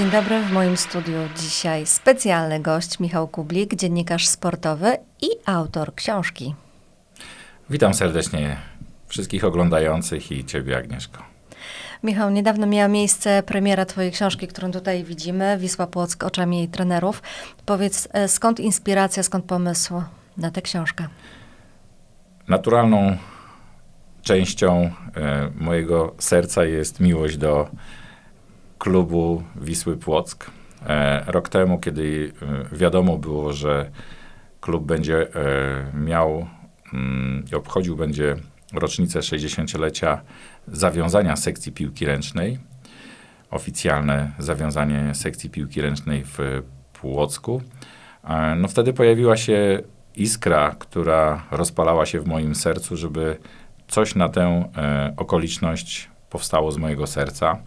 Dzień dobry, w moim studiu dzisiaj specjalny gość Michał Kublik, dziennikarz sportowy i autor książki. Witam serdecznie wszystkich oglądających i Ciebie, Agnieszko. Michał, niedawno miała miejsce premiera Twojej książki, którą tutaj widzimy, Wisła Płock oczami jej trenerów. Powiedz, e, skąd inspiracja, skąd pomysł na tę książkę? Naturalną częścią e, mojego serca jest miłość do klubu Wisły Płock. E, rok temu, kiedy e, wiadomo było, że klub będzie e, miał mm, i obchodził będzie rocznicę 60-lecia zawiązania sekcji piłki ręcznej, oficjalne zawiązanie sekcji piłki ręcznej w Płocku. No wtedy pojawiła się iskra, która rozpalała się w moim sercu, żeby coś na tę okoliczność powstało z mojego serca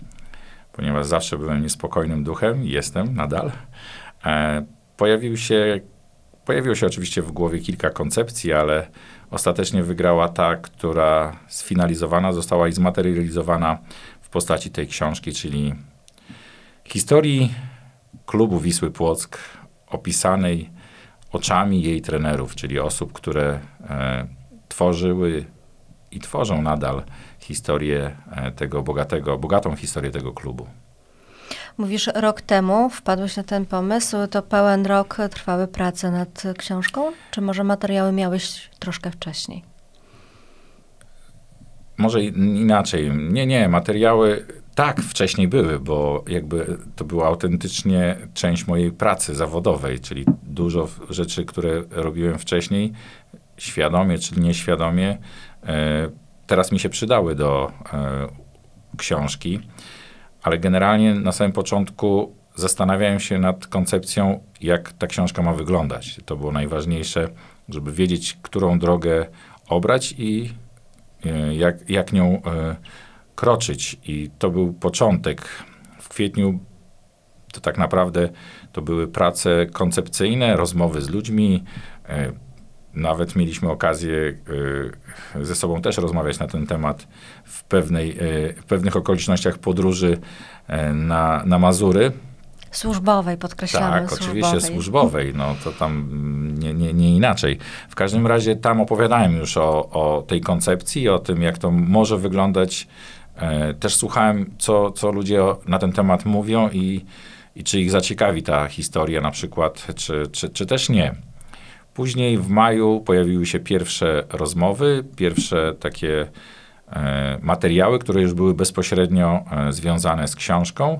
ponieważ zawsze byłem niespokojnym duchem, jestem nadal, e, pojawił się, pojawiło się oczywiście w głowie kilka koncepcji, ale ostatecznie wygrała ta, która sfinalizowana została i zmaterializowana w postaci tej książki, czyli historii klubu Wisły Płock opisanej oczami jej trenerów, czyli osób, które e, tworzyły i tworzą nadal historię e, tego bogatego, bogatą historię tego klubu. Mówisz, rok temu wpadłeś na ten pomysł, to pełen rok trwały prace nad książką? Czy może materiały miałeś troszkę wcześniej? Może inaczej. Nie, nie, materiały tak wcześniej były, bo jakby to była autentycznie część mojej pracy zawodowej, czyli dużo rzeczy, które robiłem wcześniej, świadomie czy nieświadomie, e, teraz mi się przydały do e, książki, ale generalnie na samym początku zastanawiałem się nad koncepcją, jak ta książka ma wyglądać. To było najważniejsze, żeby wiedzieć, którą drogę obrać i e, jak, jak nią y, kroczyć. I to był początek. W kwietniu to tak naprawdę to były prace koncepcyjne, rozmowy z ludźmi, nawet mieliśmy okazję y, ze sobą też rozmawiać na ten temat w, pewnej, y, w pewnych okolicznościach podróży y, na, na Mazury. Służbowej, podkreślamy. Tak, służbowej. oczywiście służbowej, no to tam nie, nie, nie, inaczej. W każdym razie tam opowiadałem już o, o tej koncepcji, o tym, jak to może wyglądać. E, też słuchałem, co, co ludzie na ten temat mówią i, i czy ich zaciekawi ta historia na przykład, czy, czy, czy też nie. Później w maju pojawiły się pierwsze rozmowy, pierwsze takie e, materiały, które już były bezpośrednio e, związane z książką.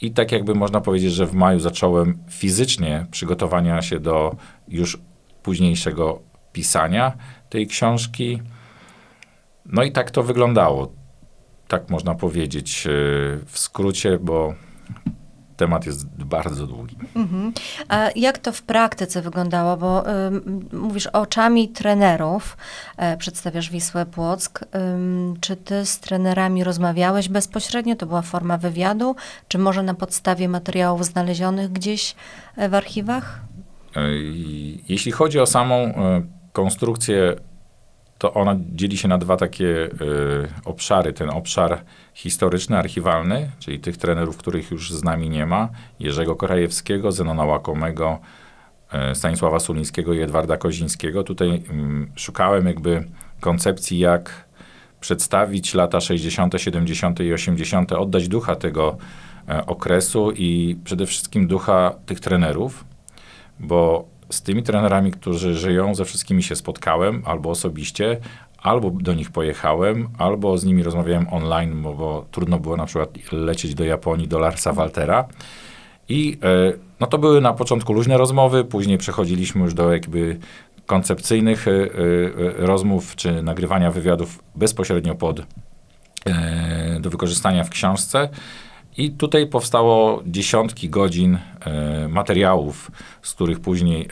I tak jakby można powiedzieć, że w maju zacząłem fizycznie przygotowania się do już późniejszego pisania tej książki. No i tak to wyglądało. Tak można powiedzieć e, w skrócie, bo temat jest bardzo długi. Mhm. A jak to w praktyce wyglądało? Bo y, mówisz oczami trenerów, y, przedstawiasz Wisłę Płock. Y, czy ty z trenerami rozmawiałeś bezpośrednio? To była forma wywiadu? Czy może na podstawie materiałów znalezionych gdzieś e, w archiwach? E, jeśli chodzi o samą konstrukcję to ona dzieli się na dwa takie y, obszary. Ten obszar historyczny, archiwalny, czyli tych trenerów, których już z nami nie ma, Jerzego Korajewskiego, Zenona Łakomego, y, Stanisława Sulińskiego i Edwarda Kozińskiego. Tutaj y, szukałem jakby koncepcji, jak przedstawić lata 60., 70. i 80., oddać ducha tego e, okresu i przede wszystkim ducha tych trenerów, bo z tymi trenerami, którzy żyją, ze wszystkimi się spotkałem albo osobiście, albo do nich pojechałem, albo z nimi rozmawiałem online, bo, trudno było na przykład lecieć do Japonii, do Larsa Waltera. I e, no to były na początku luźne rozmowy, później przechodziliśmy już do jakby koncepcyjnych e, e, rozmów czy nagrywania wywiadów bezpośrednio pod do wykorzystania w książce. I tutaj powstało dziesiątki godzin e, materiałów, z których później e,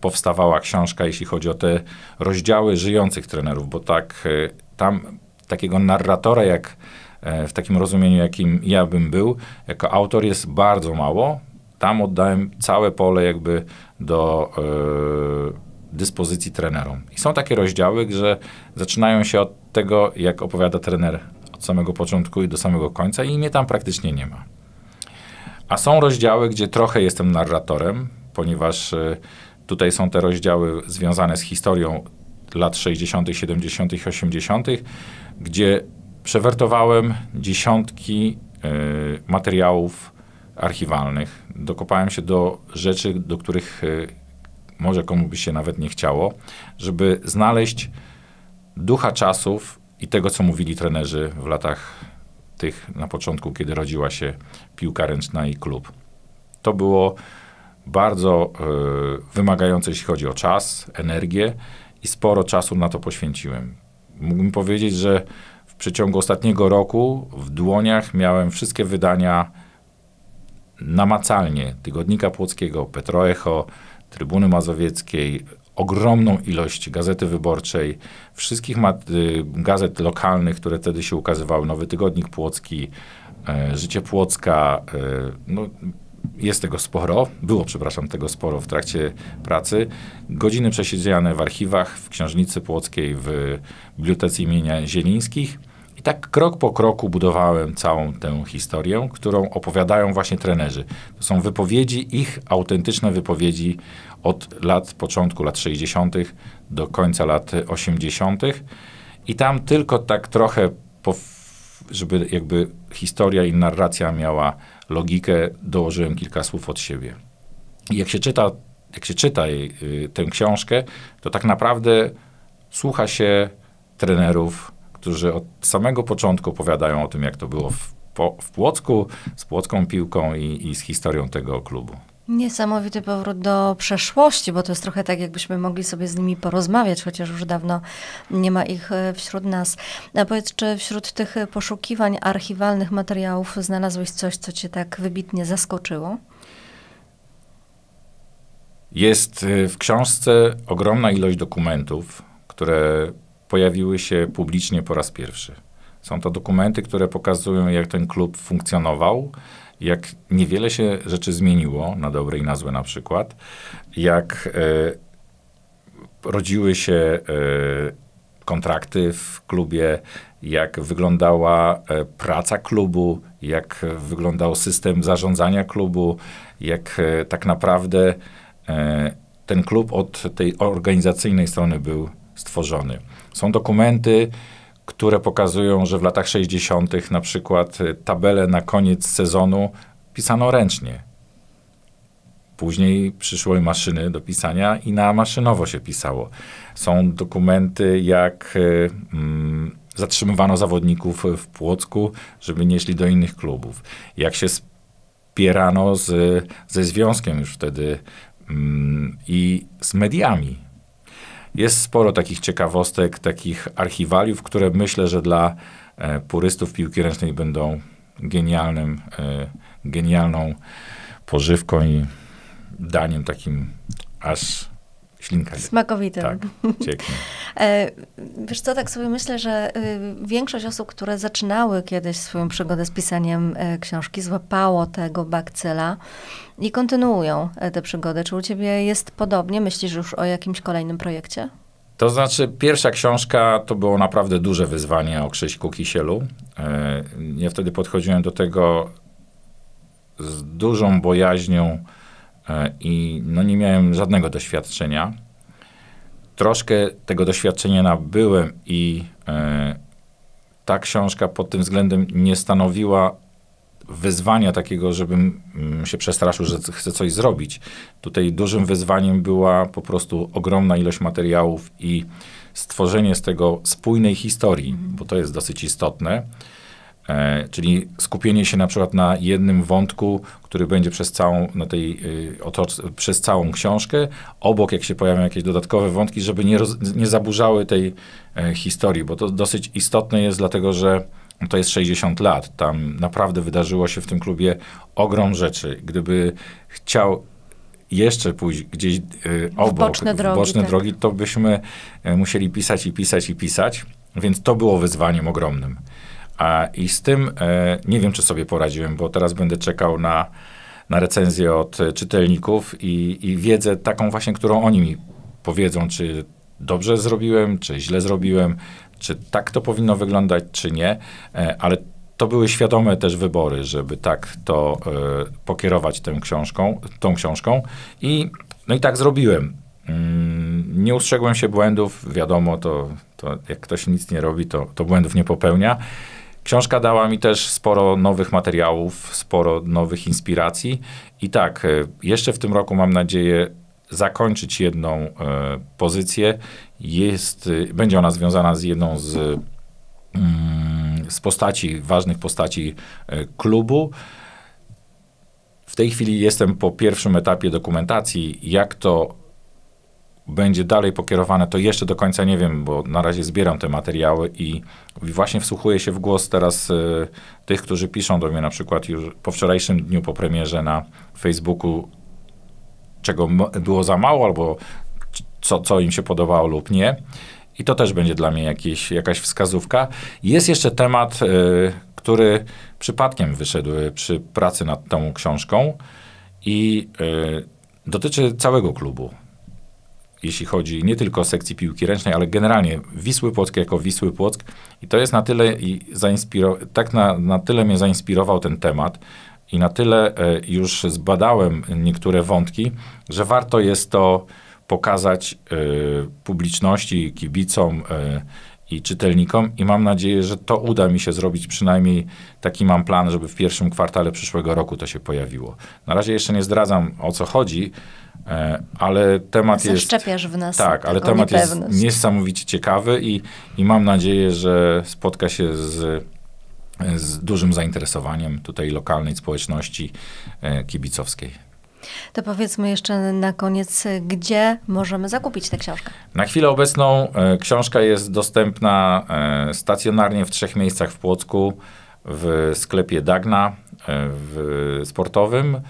powstawała książka, jeśli chodzi o te rozdziały żyjących trenerów, bo tak e, tam takiego narratora, jak e, w takim rozumieniu, jakim ja bym był, jako autor jest bardzo mało. Tam oddałem całe pole jakby do e, dyspozycji trenerom. I są takie rozdziały, że zaczynają się od tego, jak opowiada trener od samego początku i do samego końca i mnie tam praktycznie nie ma. A są rozdziały, gdzie trochę jestem narratorem, ponieważ e, tutaj są te rozdziały związane z historią lat 60., 70., 80., gdzie przewertowałem dziesiątki e, materiałów archiwalnych. Dokopałem się do rzeczy, do których e, może komu by się nawet nie chciało, żeby znaleźć ducha czasów i tego, co mówili trenerzy w latach tych na początku, kiedy rodziła się piłka ręczna i klub. To było bardzo y, wymagające, jeśli chodzi o czas, energię i sporo czasu na to poświęciłem. Mógłbym powiedzieć, że w przeciągu ostatniego roku w dłoniach miałem wszystkie wydania namacalnie Tygodnika Płockiego, Petroecho, Trybuny Mazowieckiej, ogromną ilość gazety wyborczej, wszystkich y, gazet lokalnych, które wtedy się ukazywały, Nowy Tygodnik Płocki, e, Życie Płocka, e, no, jest tego sporo, było, przepraszam, tego sporo w trakcie pracy. Godziny przesiedziane w archiwach, w Księżnicy Płockiej, w Bibliotece imienia Zielińskich. I tak krok po kroku budowałem całą tę historię, którą opowiadają właśnie trenerzy. To są wypowiedzi, ich autentyczne wypowiedzi od lat początku lat 60. do końca lat 80. I tam tylko tak trochę, żeby jakby historia i narracja miała logikę, dołożyłem kilka słów od siebie. I jak się czyta, jak się czyta jej, y, tę książkę, to tak naprawdę słucha się trenerów, którzy od samego początku opowiadają o tym, jak to było w, po, w Płocku, z Płocką piłką i, i z historią tego klubu. Niesamowity powrót do przeszłości, bo to jest trochę tak, jakbyśmy mogli sobie z nimi porozmawiać, chociaż już dawno nie ma ich e, wśród nas. A powiedz, czy wśród tych poszukiwań archiwalnych materiałów znalazłeś coś, co cię tak wybitnie zaskoczyło? Jest e, w książce ogromna ilość dokumentów, które pojawiły się publicznie po raz pierwszy. Są to dokumenty, które pokazują, jak ten klub funkcjonował, jak niewiele się rzeczy zmieniło, na dobre i na złe na przykład, jak e, rodziły się e, kontrakty w klubie, jak wyglądała e, praca klubu, jak wyglądał system zarządzania klubu, jak e, tak naprawdę e, ten klub od tej organizacyjnej strony był stworzony. Są dokumenty, które pokazują, że w latach 60. na przykład e, tabele na koniec sezonu pisano ręcznie. Później przyszły maszyny do pisania i na maszynowo się pisało. Są dokumenty, jak e, mm, zatrzymywano zawodników w Płocku, żeby nie szli do innych klubów. Jak się spierano z, ze związkiem już wtedy mm, i z mediami jest sporo takich ciekawostek, takich archiwaliów, które myślę, że dla e, purystów piłki ręcznej będą genialnym, e, genialną pożywką i daniem takim aż ślinkach. Smakowity. Tak, cieknie. E, wiesz co, tak sobie myślę, że y, większość osób, które zaczynały kiedyś swoją przygodę z pisaniem e, książki, złapało tego bakcyla i kontynuują e, tę przygodę. Czy u ciebie jest podobnie? Myślisz już o jakimś kolejnym projekcie? To znaczy, pierwsza książka to było naprawdę duże wyzwanie o Krzyśku Kisielu. Ja wtedy podchodziłem do tego z dużą bojaźnią, E, i no nie miałem żadnego doświadczenia. Troszkę tego doświadczenia nabyłem i e, ta książka pod tym względem nie stanowiła wyzwania takiego, żebym mm, się przestraszył, że chcę coś zrobić. Tutaj dużym wyzwaniem była po prostu ogromna ilość materiałów i stworzenie z tego spójnej historii, bo to jest dosyć istotne. E, czyli skupienie się na przykład na jednym wątku, który będzie przez całą, na tej, e, przez całą książkę, obok jak się pojawią jakieś dodatkowe wątki, żeby nie, roz- nie zaburzały tej e, historii, bo to dosyć istotne jest, dlatego że to jest 60 lat. Tam naprawdę wydarzyło się w tym klubie ogrom rzeczy. Gdyby chciał jeszcze pójść gdzieś y, obok, w boczne, drogi, boczne tak. drogi, to byśmy musieli pisać i pisać i pisać, więc to było wyzwaniem ogromnym. I z tym e, nie wiem, czy sobie poradziłem, bo teraz będę czekał na, na recenzję od e, czytelników i, i wiedzę taką właśnie, którą oni mi powiedzą, czy dobrze zrobiłem, czy źle zrobiłem, czy tak to powinno wyglądać, czy nie, e, ale to były świadome też wybory, żeby tak to pokierować tę książką, tą książką i no i tak zrobiłem. Mm, nie ustrzegłem się błędów, wiadomo, to, to jak ktoś nic nie robi, to, to błędów nie popełnia. Książka dała mi też sporo nowych materiałów, sporo nowych inspiracji. I tak, e, jeszcze w tym roku mam nadzieję zakończyć jedną e, pozycję. Jest, e, będzie ona związana z jedną z, mm, z postaci, ważnych postaci e, klubu. W tej chwili jestem po pierwszym etapie dokumentacji, jak to będzie dalej pokierowane, to jeszcze do końca nie wiem, bo na razie zbieram te materiały i właśnie wsłuchuję się w głos teraz y, tych, którzy piszą do mnie na przykład już po wczorajszym dniu, po premierze na Facebooku, czego było za mało albo co, co im się podobało lub nie. I to też będzie dla mnie jakieś, jakaś wskazówka. Jest jeszcze temat, y, który przypadkiem wyszedł przy pracy nad tą książką i y, dotyczy całego klubu jeśli chodzi nie tylko o sekcję piłki ręcznej, ale generalnie Wisły Płock jako Wisły Płock. I to jest na tyle i zainspiro- tak na, na tyle mnie zainspirował ten temat i na tyle e, już zbadałem niektóre wątki, że warto jest to pokazać e, publiczności, kibicom, e, i czytelnikom i mam nadzieję, że to uda mi się zrobić, przynajmniej taki mam plan, żeby w pierwszym kwartale przyszłego roku to się pojawiło. Na razie jeszcze nie zdradzam o co chodzi, e, ale temat jest... Szczepiasz w nas. Tak, ale temat niepewność. jest niesamowicie ciekawy i, i mam nadzieję, że spotka się z, z dużym zainteresowaniem tutaj lokalnej społeczności e, kibicowskiej. To powiedzmy jeszcze na koniec, gdzie możemy zakupić tę książkę? Na chwilę obecną e, książka jest dostępna e, stacjonarnie w trzech miejscach w Płocku, w sklepie Dagna e, w sportowym,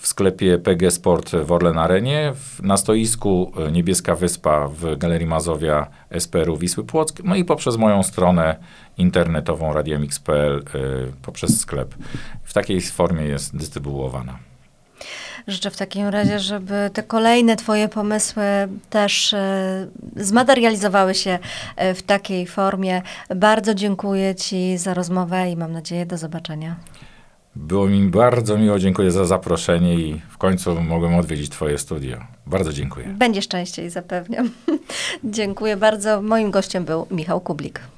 w sklepie PG Sport w Orlen Arenie, na stoisku Niebieska Wyspa w Galerii Mazowia SPR-u Wisły Płock, no i poprzez moją stronę internetową radiomix.pl, poprzez sklep. W takiej formie jest dystrybuowana. Życzę w takim razie, żeby te kolejne Twoje pomysły też e, zmaterializowały się e, w takiej formie. Bardzo dziękuję Ci za rozmowę i mam nadzieję do zobaczenia. Było mi bardzo miło, dziękuję za zaproszenie i w końcu mogłem odwiedzić Twoje studio. Bardzo dziękuję. Będzie szczęście i zapewniam. dziękuję bardzo. Moim gościem był Michał Kublik.